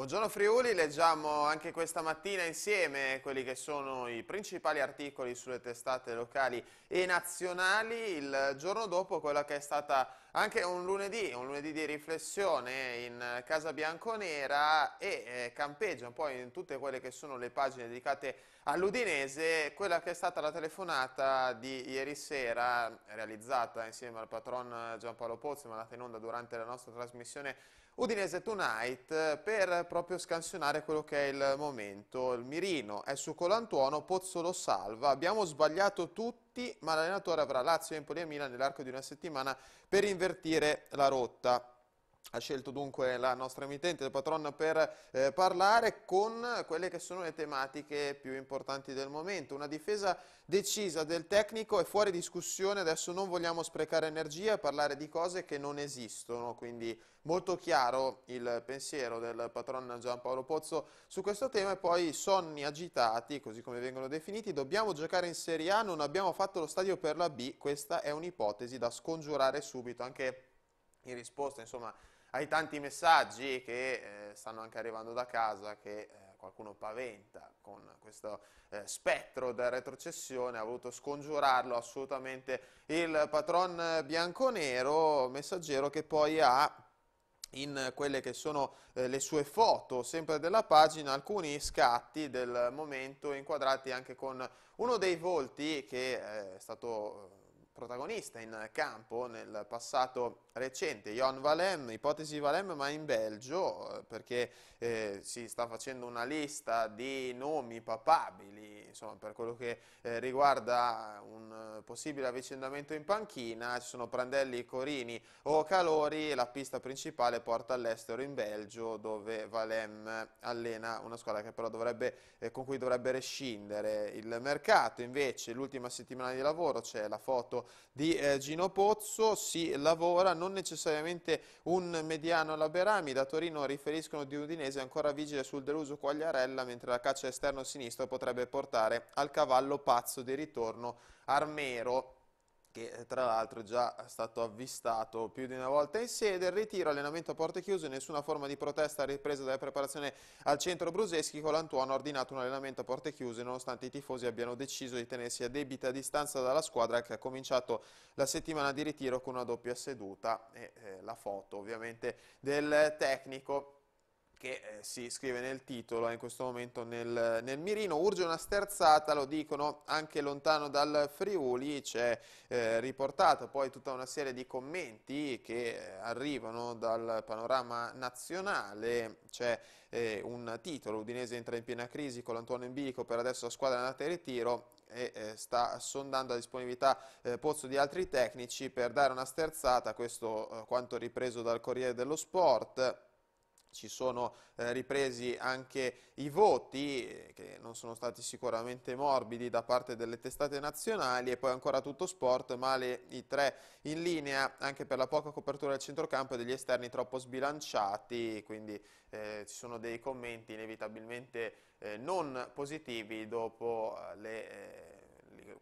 Buongiorno Friuli, leggiamo anche questa mattina insieme quelli che sono i principali articoli sulle testate locali e nazionali, il giorno dopo quella che è stata anche un lunedì, un lunedì di riflessione in Casa Bianconera e eh, campeggia un po' in tutte quelle che sono le pagine dedicate all'Udinese quella che è stata la telefonata di ieri sera realizzata insieme al patron Giampaolo Pozzi ma andata in onda durante la nostra trasmissione Udinese Tonight per proprio scansionare quello che è il momento il mirino è su Colantuono, Pozzo lo salva abbiamo sbagliato tutti ma l'allenatore avrà Lazio, Empoli e Milan nell'arco di una settimana per invertire la rotta ha scelto dunque la nostra emittente, il patron, per eh, parlare con quelle che sono le tematiche più importanti del momento. Una difesa decisa del tecnico è fuori discussione, adesso non vogliamo sprecare energia e parlare di cose che non esistono, quindi molto chiaro il pensiero del patron Giampaolo Pozzo su questo tema e poi sonni agitati, così come vengono definiti, dobbiamo giocare in Serie A, non abbiamo fatto lo stadio per la B, questa è un'ipotesi da scongiurare subito, anche in risposta insomma ai tanti messaggi che eh, stanno anche arrivando da casa che eh, qualcuno paventa con questo eh, spettro della retrocessione, ha voluto scongiurarlo assolutamente il patron bianconero, messaggero che poi ha in quelle che sono eh, le sue foto, sempre della pagina, alcuni scatti del momento inquadrati anche con uno dei volti che eh, è stato eh, protagonista in campo nel passato recente, Ion Valem, ipotesi Valem, ma in Belgio, eh, perché eh, si sta facendo una lista di nomi papabili, insomma, per quello che eh, riguarda un eh, possibile avvicendamento in panchina, ci sono Prandelli, Corini o Calori, la pista principale porta all'estero in Belgio, dove Valem eh, allena una squadra dovrebbe, eh, con cui dovrebbe rescindere il mercato. Invece l'ultima settimana di lavoro c'è la foto di Gino Pozzo, si lavora non necessariamente un mediano alla Berami, da Torino riferiscono di Udinese ancora vigile sul deluso Quagliarella, mentre la caccia esterno sinistro potrebbe portare al cavallo pazzo di ritorno Armero che eh, tra l'altro è già stato avvistato più di una volta in sede, il ritiro, allenamento a porte chiuse, nessuna forma di protesta ripresa dalla preparazione al centro Bruseschi, Colantuono ha ordinato un allenamento a porte chiuse nonostante i tifosi abbiano deciso di tenersi a debita distanza dalla squadra che ha cominciato la settimana di ritiro con una doppia seduta e eh, la foto ovviamente del tecnico che eh, si scrive nel titolo, è eh, in questo momento nel, nel, mirino, urge una sterzata, lo dicono anche lontano dal Friuli, c'è eh, riportata poi tutta una serie di commenti che eh, arrivano dal panorama nazionale, c'è eh, un titolo, Udinese entra in piena crisi con l'Antonio in per adesso la squadra è andata in ritiro, e eh, sta sondando la disponibilità eh, Pozzo di altri tecnici per dare una sterzata, questo eh, quanto ripreso dal Corriere dello Sport ci sono eh, ripresi anche i voti, eh, che non sono stati sicuramente morbidi da parte delle testate nazionali, e poi ancora tutto sport, male i tre in linea anche per la poca copertura del centrocampo e degli esterni troppo sbilanciati, quindi eh, ci sono dei commenti inevitabilmente eh, non positivi dopo eh, le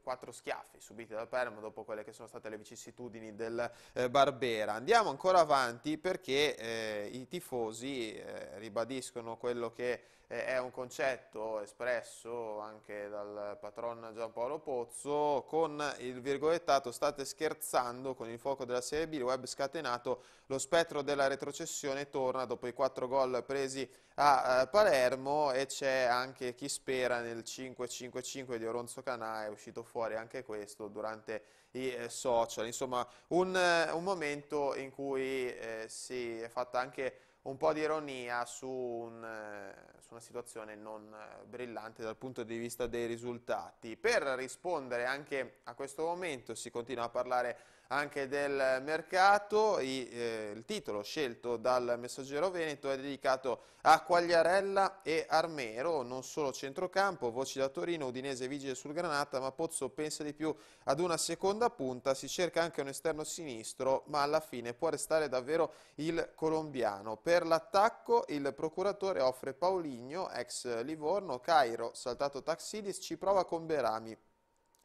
quattro schiaffi subiti dal Palermo dopo quelle che sono state le vicissitudini del eh, Barbera. Andiamo ancora avanti perché eh, i tifosi eh, ribadiscono quello che è un concetto espresso anche dal patron Giampaolo Pozzo con il virgolettato state scherzando con il fuoco della Serie B, il web scatenato, lo spettro della retrocessione torna dopo i quattro gol presi a eh, Palermo e c'è anche chi spera nel 5-5-5 di Oronzo Canà, è uscito fuori anche questo durante i eh, social, insomma un, eh, un, momento in cui eh, si è fatta anche un po' di ironia su, un, eh, su, una situazione non eh, brillante dal punto di vista dei risultati. Per rispondere anche a questo momento si continua a parlare anche del mercato. I, eh, il titolo scelto dal Messaggero Veneto è dedicato a Quagliarella e Armero, non solo centrocampo, voci da Torino, Udinese vigile sul Granata, ma Pozzo pensa di più ad una seconda punta, si cerca anche un esterno sinistro, ma alla fine può restare davvero il colombiano. Per l'attacco il procuratore offre Paoligno, ex Livorno, Cairo, saltato Taxidis, ci prova con Berami.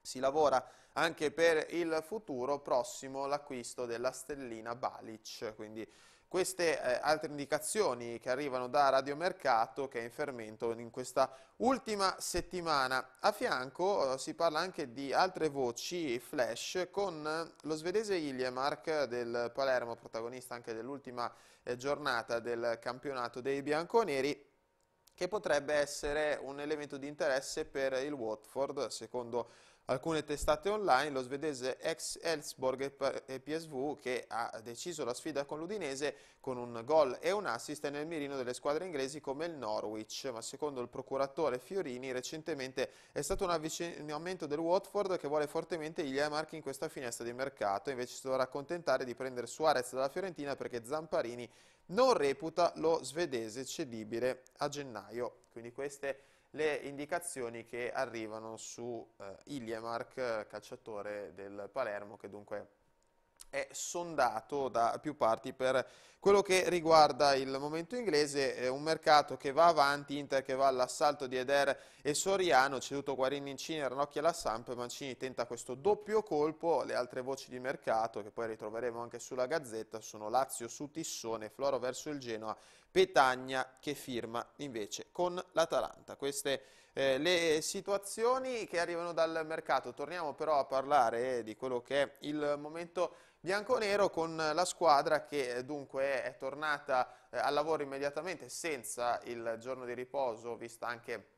Si lavora anche per il futuro prossimo l'acquisto della stellina Balic, quindi queste eh, altre indicazioni che arrivano da Radiomercato che è in fermento in questa ultima settimana. A fianco eh, si parla anche di altre voci flash con eh, lo svedese Iliemark del Palermo, protagonista anche dell'ultima eh, giornata del campionato dei bianconeri che potrebbe essere un elemento di interesse per il Watford, secondo alcune testate online, lo svedese ex Elsborg e PSV che ha deciso la sfida con l'Udinese con un gol e un assist nel mirino delle squadre inglesi come il Norwich, ma secondo il procuratore Fiorini recentemente è stato un avvicinamento del Watford che vuole fortemente gli Marchi in questa finestra di mercato, invece si dovrà accontentare di prendere Suarez dalla Fiorentina perché Zamparini non reputa lo svedese cedibile a gennaio. Quindi queste le indicazioni che arrivano su eh, Iliemark, eh, calciatore del Palermo, che dunque è sondato da più parti per quello che riguarda il momento inglese, eh, un mercato che va avanti, Inter che va all'assalto di Eder e Soriano, ceduto Guarini in Cina, Ranocchi alla Samp, Mancini tenta questo doppio colpo, le altre voci di mercato che poi ritroveremo anche sulla Gazzetta sono Lazio su Tissone, Floro verso il Genoa, Petagna che firma invece con l'Atalanta. Queste eh, le situazioni che arrivano dal mercato, torniamo però a parlare di quello che è il momento bianconero con la squadra che eh, dunque è tornata eh, al lavoro immediatamente senza il giorno di riposo, vista anche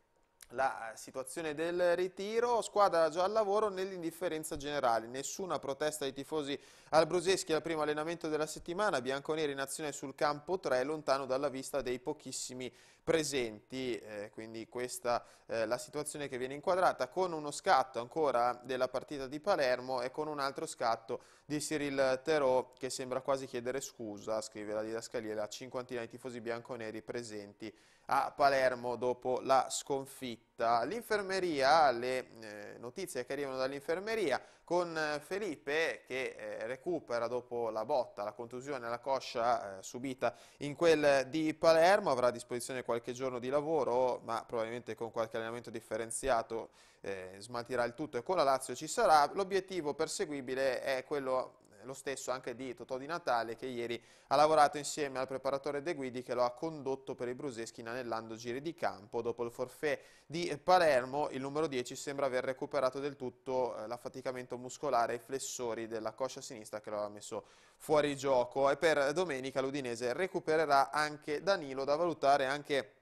la eh, situazione del ritiro, squadra già al lavoro nell'indifferenza generale, nessuna protesta dei tifosi al Bruseschi al primo allenamento della settimana, bianconeri in azione sul campo 3 lontano dalla vista dei pochissimi presenti, eh, quindi questa è eh, la situazione che viene inquadrata, con uno scatto ancora della partita di Palermo e con un altro scatto di Cyril Terò che sembra quasi chiedere scusa, scrive la didascalia, la cinquantina di tifosi bianconeri presenti a Palermo dopo la sconfitta tutta l'infermeria, le eh, notizie che arrivano dall'infermeria con eh, Felipe che eh, recupera dopo la botta, la contusione alla coscia eh, subita in quel di Palermo, avrà a disposizione qualche giorno di lavoro ma probabilmente con qualche allenamento differenziato eh, smaltirà il tutto e con la Lazio ci sarà, l'obiettivo perseguibile è quello lo stesso anche di Totò Di Natale che ieri ha lavorato insieme al preparatore De Guidi che lo ha condotto per i bruseschi inanellando giri di campo. Dopo il forfè di Palermo il numero 10 sembra aver recuperato del tutto eh, l'affaticamento muscolare e i flessori della coscia sinistra che lo aveva messo fuori gioco e per domenica l'Udinese recupererà anche Danilo da valutare anche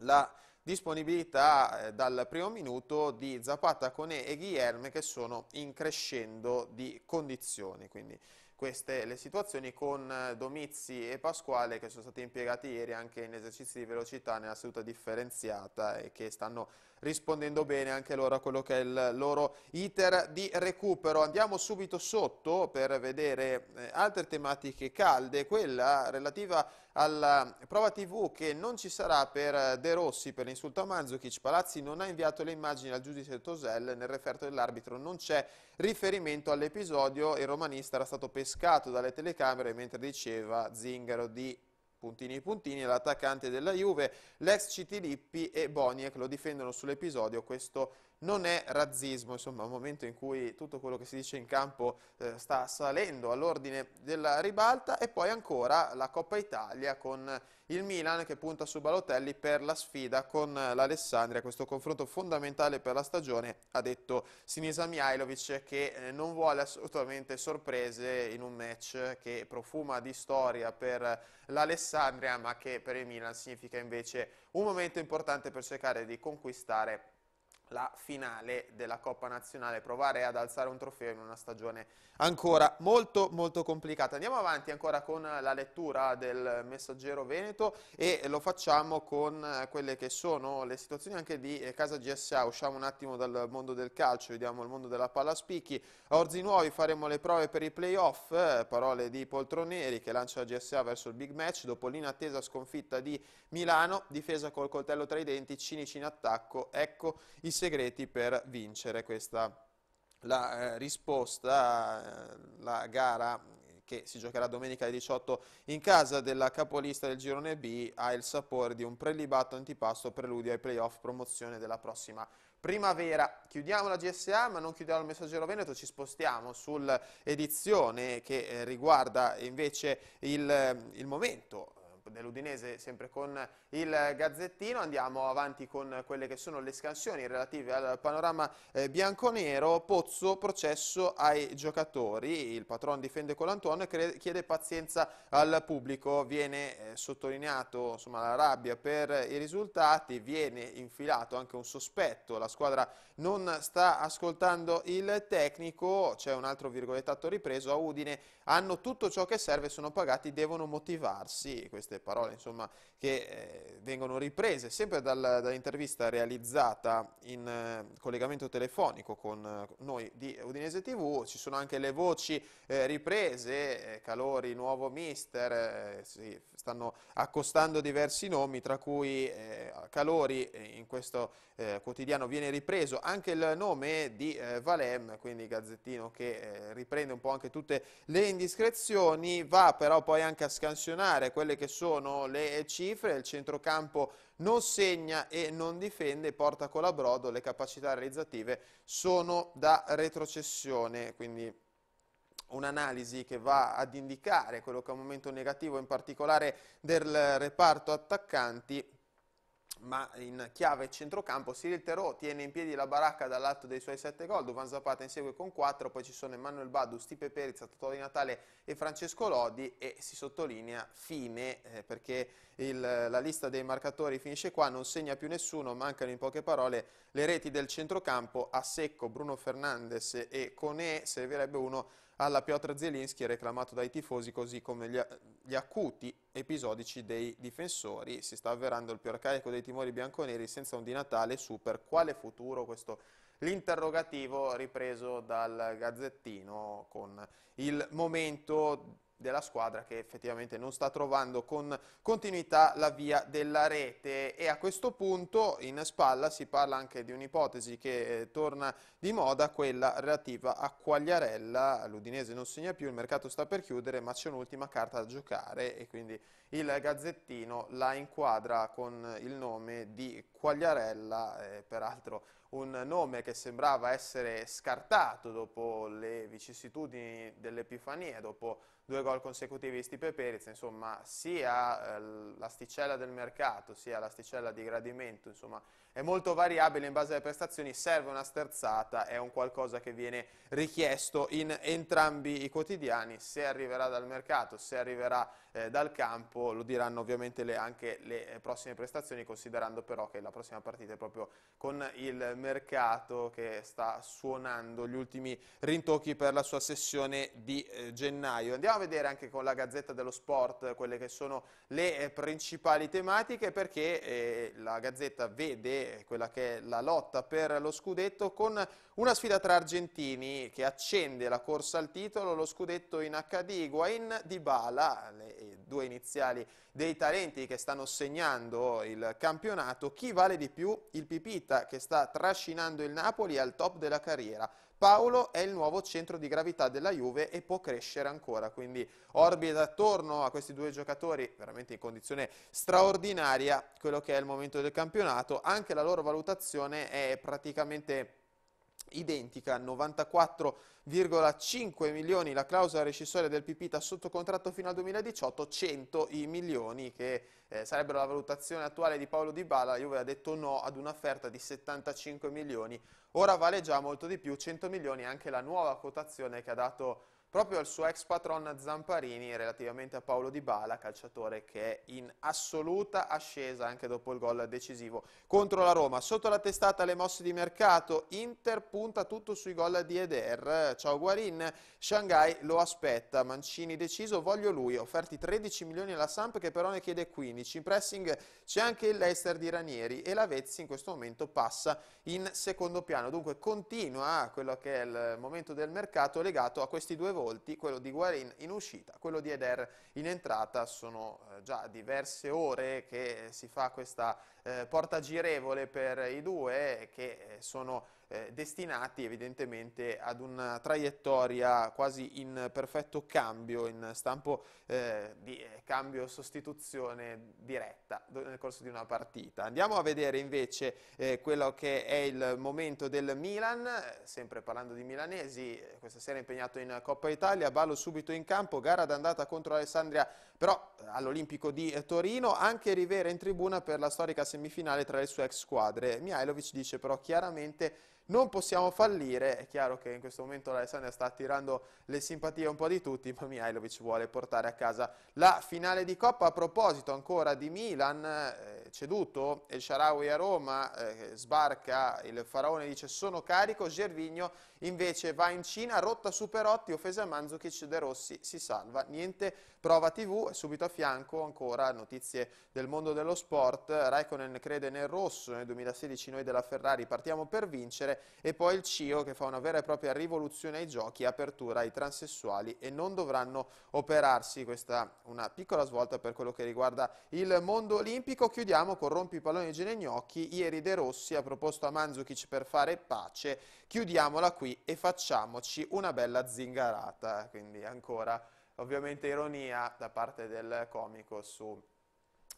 la disponibilità eh, dal primo minuto di Zapata, Cone e Guilherme che sono in crescendo di condizioni, quindi queste le situazioni con eh, Domizzi e Pasquale che sono stati impiegati ieri anche in esercizi di velocità nella seduta differenziata e che stanno rispondendo bene anche loro a quello che è il loro iter di recupero. Andiamo subito sotto per vedere eh, altre tematiche calde, quella relativa a alla eh, prova tv che non ci sarà per eh, De Rossi per l'insulto a Manzukic, Palazzi non ha inviato le immagini al giudice Tosel, nel referto dell'arbitro non c'è riferimento all'episodio, il romanista era stato pescato dalle telecamere mentre diceva Zingaro di puntini puntini, l'attaccante della Juve, l'ex Citi Lippi e Boniek lo difendono sull'episodio, questo è non è razzismo, insomma un momento in cui tutto quello che si dice in campo eh, sta salendo all'ordine della ribalta e poi ancora la Coppa Italia con il Milan che punta su Balotelli per la sfida con l'Alessandria, questo confronto fondamentale per la stagione, ha detto Sinisa Mihailovic che eh, non vuole assolutamente sorprese in un match che profuma di storia per l'Alessandria ma che per il Milan significa invece un momento importante per cercare di conquistare la finale della Coppa Nazionale, provare ad alzare un trofeo in una stagione ancora molto molto complicata. Andiamo avanti ancora con la lettura del messaggero Veneto e lo facciamo con eh, quelle che sono le situazioni anche di eh, Casa GSA, usciamo un attimo dal mondo del calcio, vediamo il mondo della palla pallaspicchi, a Orzi Nuovi faremo le prove per i playoff, eh, parole di Poltroneri che lancia la GSA verso il big match, dopo l'inattesa sconfitta di Milano, difesa col coltello tra i denti, Cinici in attacco, ecco i segreti per vincere questa la eh, risposta, eh, la gara che si giocherà domenica alle 18 in casa della capolista del girone B ha il sapore di un prelibato antipasto preludio ai playoff promozione della prossima primavera. Chiudiamo la GSA ma non chiudiamo il Messaggero Veneto, ci spostiamo sull'edizione che eh, riguarda invece il, il momento dell'Udinese sempre con il Gazzettino, andiamo avanti con quelle che sono le scansioni relative al panorama eh, bianconero, Pozzo processo ai giocatori, il patron difende Colantuono e chiede pazienza al pubblico, viene eh, sottolineato insomma, la rabbia per i risultati, viene infilato anche un sospetto, la squadra non sta ascoltando il tecnico, c'è un altro virgolettato ripreso, a Udine hanno tutto ciò che serve, sono pagati, devono motivarsi, queste le parole insomma, che eh, vengono riprese sempre dal, dall'intervista realizzata in eh, collegamento telefonico con eh, noi di Udinese TV, ci sono anche le voci eh, riprese, eh, Calori nuovo mister, sì, stanno accostando diversi nomi, tra cui eh, Calori, eh, in questo eh, quotidiano viene ripreso anche il nome di eh, Valem, quindi Gazzettino che eh, riprende un po' anche tutte le indiscrezioni, va però poi anche a scansionare quelle che sono le cifre, il centrocampo non segna e non difende, porta Colabrodo, le capacità realizzative sono da retrocessione, quindi un'analisi che va ad indicare quello che è un momento negativo in particolare del reparto attaccanti ma in chiave centrocampo Cyril Terò tiene in piedi la baracca dall'alto dei suoi sette gol, Duvan Zapata insegue con quattro poi ci sono Emanuel Badu, Stipe Perizza, Totò Di Natale e Francesco Lodi e si sottolinea fine eh, perché il, la lista dei marcatori finisce qua, non segna più nessuno, mancano in poche parole le reti del centrocampo a secco Bruno Fernandes e Cone servirebbe uno alla Piotr Zelinski reclamato dai tifosi così come gli, gli acuti episodici dei difensori. Si sta avverando il più arcaico dei timori bianconeri senza un di Natale super. quale futuro questo l'interrogativo ripreso dal Gazzettino con il momento della squadra che effettivamente non sta trovando con continuità la via della rete e a questo punto in spalla si parla anche di un'ipotesi che eh, torna di moda quella relativa a Quagliarella l'Udinese non segna più, il mercato sta per chiudere ma c'è un'ultima carta da giocare e quindi il Gazzettino la inquadra con il nome di Quagliarella eh, peraltro un nome che sembrava essere scartato dopo le vicissitudini dell'Epifania, dopo due gol consecutivi di Stipe Periz, insomma sia eh, l'asticella del mercato sia l'asticella di gradimento, insomma è molto variabile in base alle prestazioni, serve una sterzata, è un qualcosa che viene richiesto in entrambi i quotidiani, se arriverà dal mercato, se arriverà eh, dal campo, lo diranno ovviamente le, anche le eh, prossime prestazioni, considerando però che la prossima partita è proprio con il mercato che sta suonando gli ultimi rintocchi per la sua sessione di eh, gennaio. Andiamo a vedere anche con la Gazzetta dello Sport quelle che sono le eh, principali tematiche perché eh, la Gazzetta vede quella che è la lotta per lo scudetto con una sfida tra argentini che accende la corsa al titolo, lo scudetto in HD, Higuain Dybala, le eh, due iniziali dei talenti che stanno segnando il campionato, chi vale di più? Il Pipita che sta trascinando il Napoli al top della carriera. Paolo è il nuovo centro di gravità della Juve e può crescere ancora, quindi orbita attorno a questi due giocatori veramente in condizione straordinaria quello che è il momento del campionato, anche la loro valutazione è praticamente identica 94,5 milioni la clausola rescissoria del Pipita sotto contratto fino al 2018, 100 i milioni che eh, sarebbero la valutazione attuale di Paolo Di Bala, io Juve detto no ad un'offerta di 75 milioni, ora vale già molto di più, 100 milioni anche la nuova quotazione che ha dato proprio al suo ex patron Zamparini relativamente a Paolo Di Bala, calciatore che è in assoluta ascesa anche dopo il gol decisivo contro la Roma. Sotto la testata le mosse di mercato, Inter punta tutto sui gol di Eder, ciao Guarin, Shanghai lo aspetta, Mancini deciso, voglio lui, offerti 13 milioni alla Samp che però ne chiede 15, in pressing c'è anche il Leicester di Ranieri e la Vezzi in questo momento passa in secondo piano, dunque continua quello che è il momento del mercato legato a questi due voti volti, quello di Guarin in uscita, quello di Eder in entrata, sono eh, già diverse ore che si fa questa eh, porta girevole per i due che eh, sono eh, destinati evidentemente ad una traiettoria quasi in perfetto cambio, in stampo eh, di eh, cambio-sostituzione diretta nel corso di una partita. Andiamo a vedere invece eh, quello che è il momento del Milan, sempre parlando di milanesi, eh, questa sera impegnato in Coppa Italia, ballo subito in campo, gara d'andata contro Alessandria però eh, all'Olimpico di eh, Torino, anche Rivera in tribuna per la storica semifinale tra le sue ex squadre. Mihailovic dice però chiaramente non possiamo fallire, è chiaro che in questo momento l'Alessandria sta attirando le simpatie un po' di tutti, ma Mihailovic vuole portare a casa la finale di Coppa. A proposito ancora di Milan, eh, ceduto El Sharawi a Roma, eh, sbarca il Faraone dice sono carico, Gervigno invece va in Cina, rotta Superotti, offesa a Manzukic, De Rossi si salva, niente prova TV, subito a fianco ancora notizie del mondo dello sport, Raikkonen crede nel rosso, nel 2016 noi della Ferrari partiamo per vincere, e poi il CIO che fa una vera e propria rivoluzione ai giochi apertura ai transessuali e non dovranno operarsi. Questa è una piccola svolta per quello che riguarda il mondo olimpico. Chiudiamo con rompipallone Genegnocchi. Ieri De Rossi ha proposto a Manzukic per fare pace. Chiudiamola qui e facciamoci una bella zingarata. Quindi ancora ovviamente ironia da parte del comico su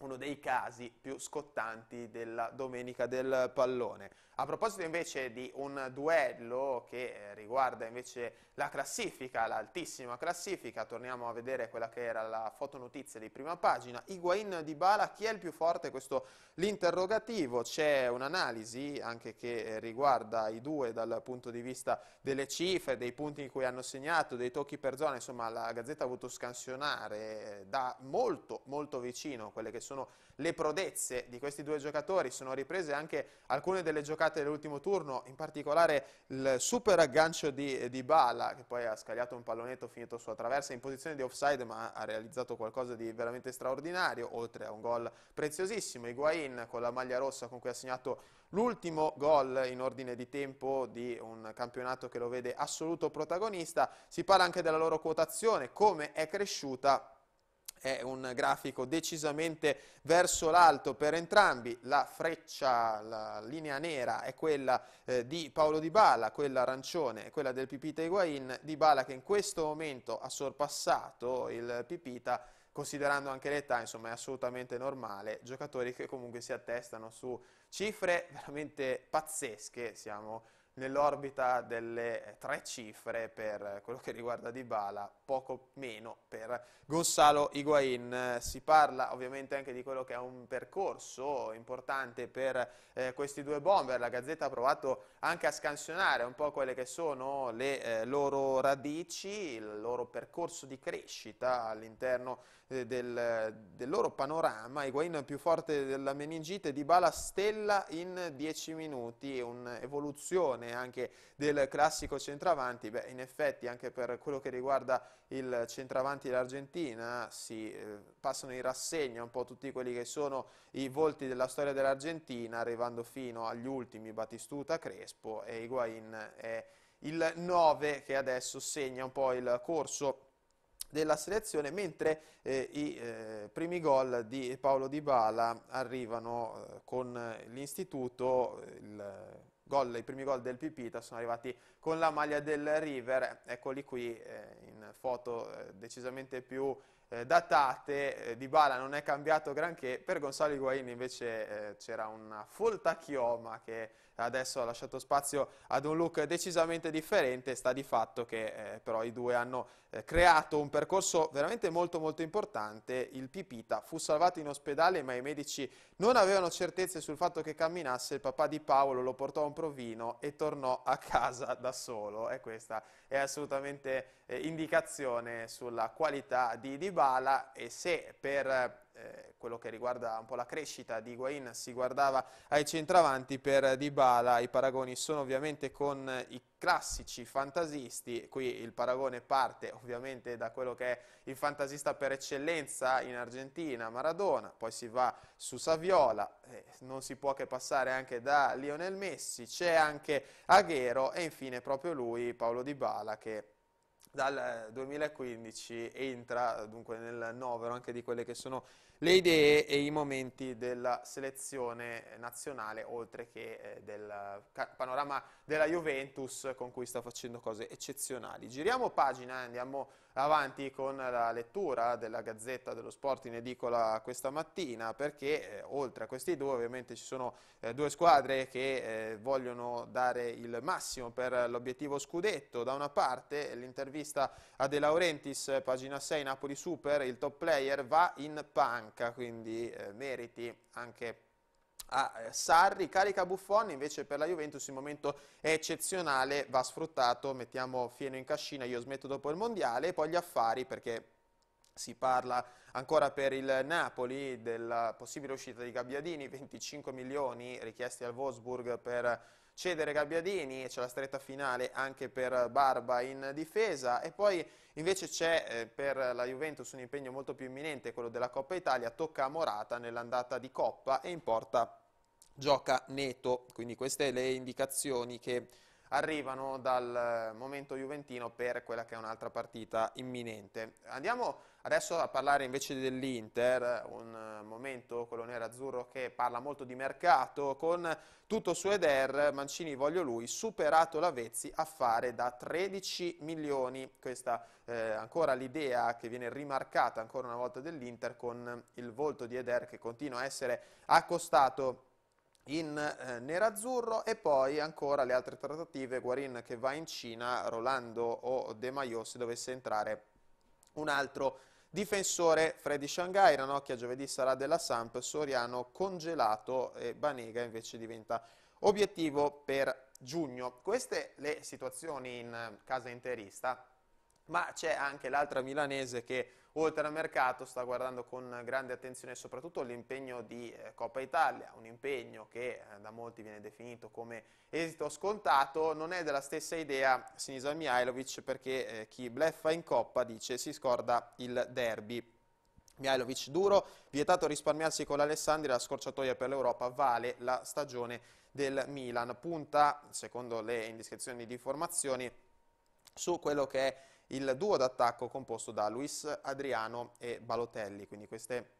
uno dei casi più scottanti della domenica del pallone. A proposito invece di un duello che eh, riguarda invece la classifica, l'altissima classifica, torniamo a vedere quella che era la fotonotizia di prima pagina, Higuain di Bala, chi è il più forte? Questo l'interrogativo, c'è un'analisi anche che eh, riguarda i due dal punto di vista delle cifre, dei punti in cui hanno segnato, dei tocchi per zona, insomma la Gazzetta ha avuto scansionare eh, da molto molto vicino quelle che sono sono le prodezze di questi due giocatori, sono riprese anche alcune delle giocate dell'ultimo turno, in particolare il super aggancio di, di Bala, che poi ha scagliato un pallonetto finito sulla traversa in posizione di offside, ma ha realizzato qualcosa di veramente straordinario, oltre a un gol preziosissimo. Higuain con la maglia rossa con cui ha segnato l'ultimo gol in ordine di tempo di un campionato che lo vede assoluto protagonista. Si parla anche della loro quotazione, come è cresciuta è un grafico decisamente verso l'alto per entrambi, la freccia, la linea nera è quella eh, di Paolo Di Bala, quella arancione è quella del Pipita Higuain, Di Bala che in questo momento ha sorpassato il Pipita considerando anche l'età, insomma è assolutamente normale, giocatori che comunque si attestano su cifre veramente pazzesche, siamo nell'orbita delle tre cifre per quello che riguarda Dybala, poco meno per Gonzalo Higuain. Si parla ovviamente anche di quello che è un percorso importante per eh, questi due bomber. La Gazzetta ha provato anche a scansionare un po' quelle che sono le eh, loro radici, il loro percorso di crescita all'interno eh, del, del, loro panorama, Higuain più forte della meningite, Di Bala stella in 10 minuti, un'evoluzione anche del classico centravanti, beh in effetti anche per quello che riguarda il centravanti dell'Argentina si eh, passano in rassegna un po' tutti quelli che sono i volti della storia dell'Argentina, arrivando fino agli ultimi Batistuta, Crespo e Higuain è il 9 che adesso segna un po' il corso della selezione, mentre eh, i eh, primi gol di Paolo Di Bala arrivano eh, con eh, l'inIstituto, eh, i primi gol del Pipita sono arrivati con la maglia del River, eccoli qui eh, in foto decisamente più datate, Di Bala non è cambiato granché, per Gonzalo Higuain invece c'era una folta chioma che adesso ha lasciato spazio ad un look decisamente differente, sta di fatto che eh, però i due hanno eh, creato un percorso veramente molto molto importante, il Pipita fu salvato in ospedale ma i medici non avevano certezze sul fatto che camminasse, il papà di Paolo lo portò a un provino e tornò a casa da solo e questa è assolutamente eh, indicazione sulla qualità di Dybala e se per eh, quello che riguarda un po' la crescita di Higuain si guardava ai centravanti per Dybala, i paragoni sono ovviamente con i classici fantasisti, qui il paragone parte ovviamente da quello che è il fantasista per eccellenza in Argentina, Maradona, poi si va su Saviola, eh, non si può che passare anche da Lionel Messi, c'è anche Aghero e infine proprio lui Paolo Dybala che dal 2015 eh, entra dunque nel novero anche di quelle che sono le idee e i momenti della selezione nazionale, oltre che eh, del panorama della Juventus con cui sta facendo cose eccezionali. Giriamo pagina e eh, andiamo avanti con la lettura della Gazzetta dello Sport in edicola questa mattina perché eh, oltre a questi due ovviamente ci sono eh, due squadre che eh, vogliono dare il massimo per l'obiettivo scudetto. Da una parte l'intervista a De Laurentiis, pagina 6 Napoli Super, il top player va in panca, quindi eh, meriti anche a ah, eh, Sarri, carica Buffon, invece per la Juventus il momento è eccezionale, va sfruttato, mettiamo fieno in cascina, io smetto dopo il Mondiale, e poi gli affari perché si parla ancora per il Napoli della possibile uscita di Gabbiadini, 25 milioni richiesti al Wolfsburg per cedere Gabbiadini e c'è la stretta finale anche per Barba in difesa e poi invece c'è eh, per la Juventus un impegno molto più imminente, quello della Coppa Italia, tocca a Morata nell'andata di Coppa e in porta gioca Neto, quindi queste le indicazioni che arrivano dal momento juventino per quella che è un'altra partita imminente. Andiamo Adesso a parlare invece dell'Inter, un eh, momento, quello nero-azzurro che parla molto di mercato, con tutto su Eder, Mancini voglio lui, superato Lavezzi a fare da 13 milioni. Questa è eh, ancora l'idea che viene rimarcata ancora una volta dell'Inter con il volto di Eder che continua a essere accostato in eh, nerazzurro e poi ancora le altre trattative, Guarin che va in Cina, Rolando o De Maio se dovesse entrare un altro Difensore Freddy Shanghai, Ranocchia giovedì sarà della Samp, Soriano congelato e Banega invece diventa obiettivo per giugno. Queste le situazioni in casa interista, ma c'è anche l'altra milanese che Oltre al mercato sta guardando con grande attenzione soprattutto l'impegno di eh, Coppa Italia, un impegno che eh, da molti viene definito come esito scontato, non è della stessa idea Sinisa Mihailovic perché eh, chi bleffa in Coppa dice si scorda il derby. Mihailovic duro, vietato risparmiarsi con l'Alessandria, la scorciatoia per l'Europa vale la stagione del Milan. Punta, secondo le indiscrezioni di informazioni, su quello che è il duo d'attacco composto da Luis Adriano e Balotelli, quindi queste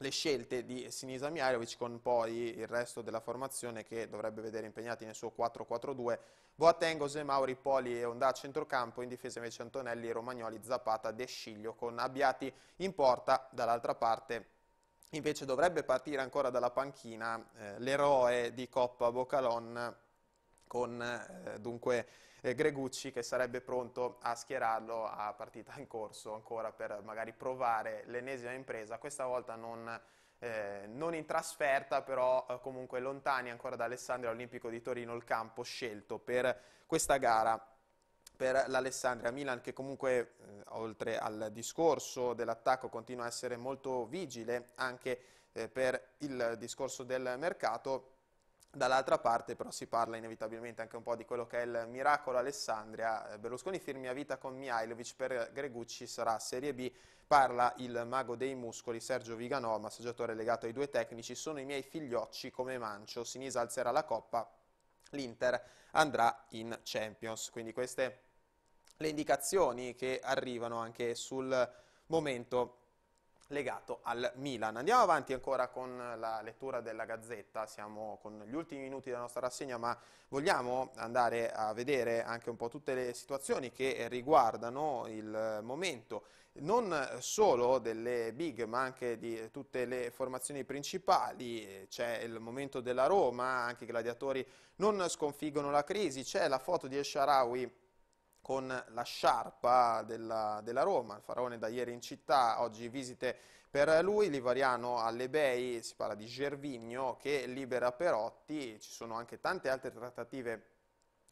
le scelte di Sinisa Mihailovic con poi il resto della formazione che dovrebbe vedere impegnati nel suo 4-4-2 Boateng, José Mauri, Poli e Onda a centrocampo in difesa invece Antonelli, Romagnoli, Zapata, De Sciglio con Abbiati in porta dall'altra parte Invece dovrebbe partire ancora dalla panchina eh, l'eroe di Coppa Bocalon con eh, dunque eh, Gregucci che sarebbe pronto a schierarlo a partita in corso ancora per magari provare l'ennesima impresa, questa volta non, eh, non in trasferta però eh, comunque lontani ancora da Alessandria Olimpico di Torino il campo scelto per questa gara per l'Alessandria Milan che comunque eh, oltre al discorso dell'attacco continua a essere molto vigile anche eh, per il discorso del mercato Dall'altra parte però si parla inevitabilmente anche un po' di quello che è il miracolo Alessandria, eh, Berlusconi firmi a vita con Mihailovic, per Gregucci sarà Serie B, parla il mago dei muscoli Sergio Viganò, massaggiatore legato ai due tecnici, sono i miei figliocci come Mancio, Sinisa alzerà la coppa, l'Inter andrà in Champions, quindi queste le indicazioni che arrivano anche sul momento legato al Milan. Andiamo avanti ancora con la lettura della Gazzetta, siamo con gli ultimi minuti della nostra rassegna, ma vogliamo andare a vedere anche un po' tutte le situazioni che riguardano il momento non solo delle big ma anche di tutte le formazioni principali, c'è il momento della Roma, anche i gladiatori non sconfiggono la crisi, c'è la foto di El Sharawi con la sciarpa della, della Roma, il faraone da ieri in città, oggi visite per lui, Livariano alle Bei, si parla di Gervigno che libera Perotti, ci sono anche tante altre trattative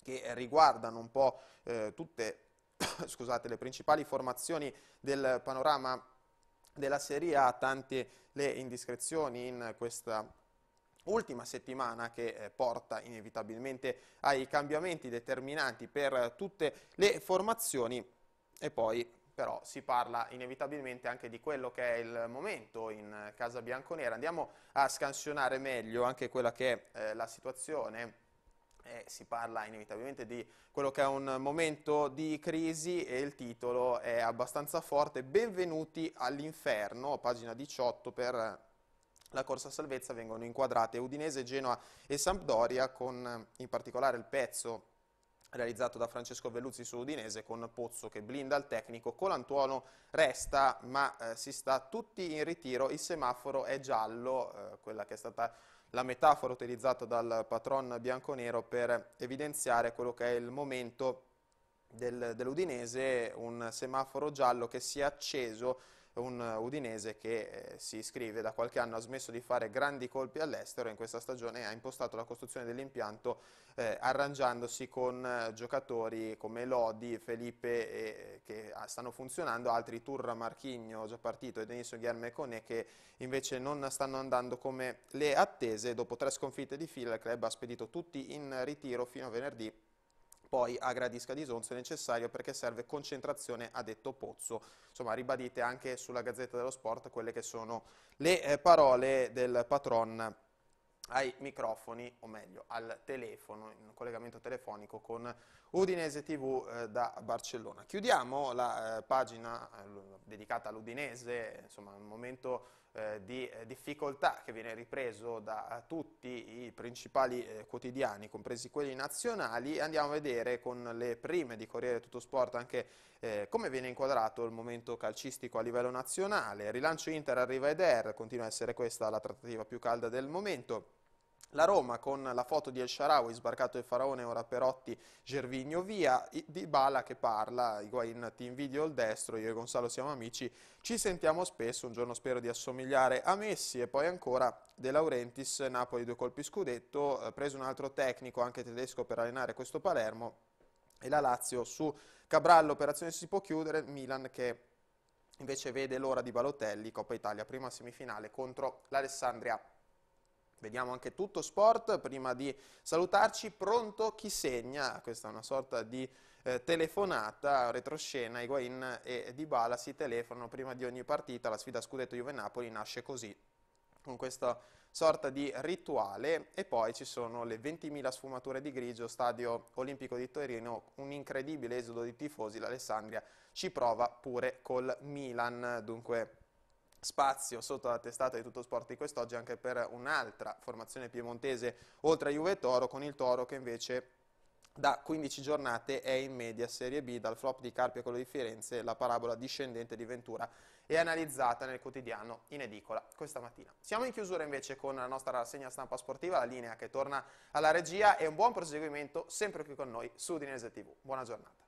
che riguardano un po' eh, tutte scusate, le principali formazioni del panorama della Serie A, tante le indiscrezioni in questa ultima settimana che eh, porta inevitabilmente ai cambiamenti determinanti per eh, tutte le formazioni e poi però si parla inevitabilmente anche di quello che è il momento in eh, Casa Bianconera. Andiamo a scansionare meglio anche quella che è la situazione. Eh, si parla inevitabilmente di quello che è un momento di crisi e il titolo è abbastanza forte. Benvenuti all'inferno, pagina 18 per la corsa salvezza vengono inquadrate Udinese, Genoa e Sampdoria con eh, in particolare il pezzo realizzato da Francesco Velluzzi su Udinese con Pozzo che blinda il tecnico, Colantuono resta ma eh, si sta tutti in ritiro, il semaforo è giallo, eh, quella che è stata la metafora utilizzata dal patron bianconero per evidenziare quello che è il momento del, dell'Udinese, un semaforo giallo che si è acceso un udinese che eh, si iscrive da qualche anno ha smesso di fare grandi colpi all'estero e in questa stagione ha impostato la costruzione dell'impianto eh, arrangiandosi con eh, giocatori come Lodi, Felipe eh, che ah, stanno funzionando, altri Turra, Marchigno già partito e Denison Guillermo Cone che invece non stanno andando come le attese. Dopo tre sconfitte di fila il club ha spedito tutti in ritiro fino a venerdì poi a gradisca di sonzo è necessario perché serve concentrazione a detto pozzo. Insomma, ribadite anche sulla Gazzetta dello Sport quelle che sono le eh, parole del patron ai microfoni, o meglio, al telefono, in collegamento telefonico con Udinese TV eh, da Barcellona. Chiudiamo la eh, pagina eh, dedicata all'Udinese, insomma, un momento eh, di eh, difficoltà che viene ripreso da eh, tutti i principali quotidiani, compresi quelli nazionali, andiamo a vedere con le prime di Corriere Tutto Sport anche come viene inquadrato il momento calcistico a livello nazionale. Rilancio Inter arriva ed Air, continua a essere questa la trattativa più calda del momento. La Roma con la foto di El Sharawi, sbarcato il faraone, ora Perotti, Gervigno via, Di Bala che parla, Iguain ti invidio il destro, io e Gonzalo siamo amici, ci sentiamo spesso, un giorno spero di assomigliare a Messi e poi ancora De Laurentiis, Napoli due colpi scudetto, eh, preso un altro tecnico anche tedesco per allenare questo Palermo e la Lazio su Cabral l'operazione si può chiudere, Milan che invece vede l'ora di Balotelli, Coppa Italia prima semifinale contro l'Alessandria Vediamo anche tutto sport prima di salutarci. Pronto chi segna? Questa è una sorta di eh, telefonata, retroscena, Higuain e Dybala si telefonano prima di ogni partita. La sfida scudetto Juve-Napoli nasce così, con questa sorta di rituale e poi ci sono le 20.000 sfumature di grigio, stadio olimpico di Torino, un incredibile esodo di tifosi, l'Alessandria ci prova pure col Milan, dunque spazio sotto la testata di tutto sport di quest'oggi anche per un'altra formazione piemontese oltre a Juve Toro con il Toro che invece da 15 giornate è in media Serie B, dal flop di Carpi a quello di Firenze, la parabola discendente di Ventura è analizzata nel quotidiano in edicola questa mattina. Siamo in chiusura invece con la nostra rassegna stampa sportiva, la linea che torna alla regia e un buon proseguimento sempre qui con noi su Dinese TV. Buona giornata.